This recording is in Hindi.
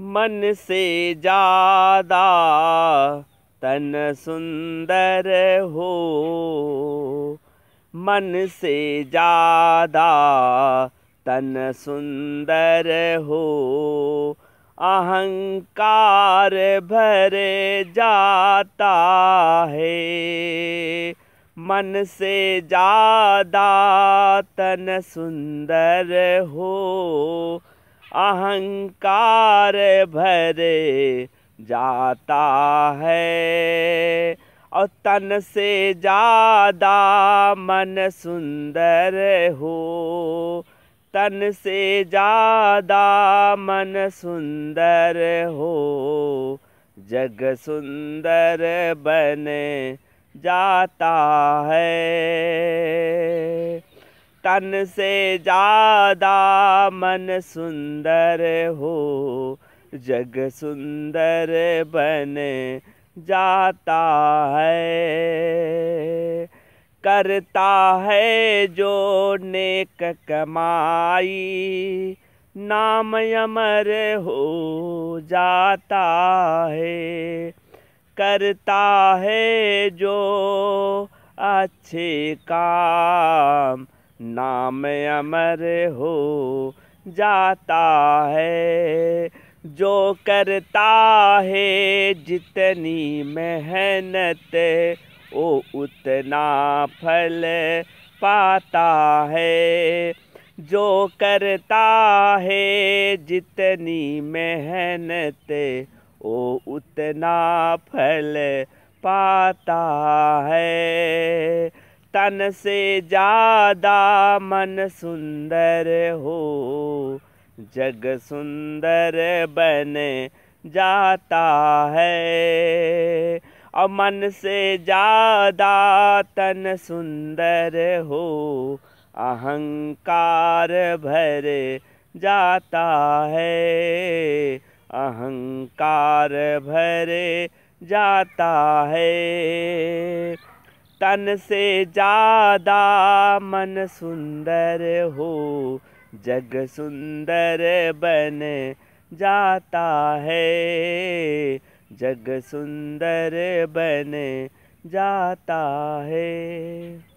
मन से ज़्यादा तन सुंदर हो मन से ज़्यादा तन सुंदर हो अहंकार भर जाता है मन से ज़्यादा तन सुंदर हो अहंकार भरे जाता है और तन से ज़्यादा मन सुंदर हो तन से ज़्यादा मन सुंदर हो जग सुंदर बने जाता है तन से ज़्यादा मन सुंदर हो जग सुंदर बन जाता है करता है जो नेक कमाई नाम अमर हो जाता है करता है जो अच्छे काम नाम अमर हो जाता है जो करता है जितनी मेहनत वो उतना फल पाता है जो करता है जितनी मेहनत वो उतना फल पाता है तन से ज़्यादा मन सुंदर हो जग सुंदर बन जाता है और मन से ज़्यादा तन सुंदर हो अहंकार भर जाता है अहंकार भरे जाता है तन से ज़्यादा मन सुंदर हो जग सुंदर बन जाता है जग सुंदर बन जाता है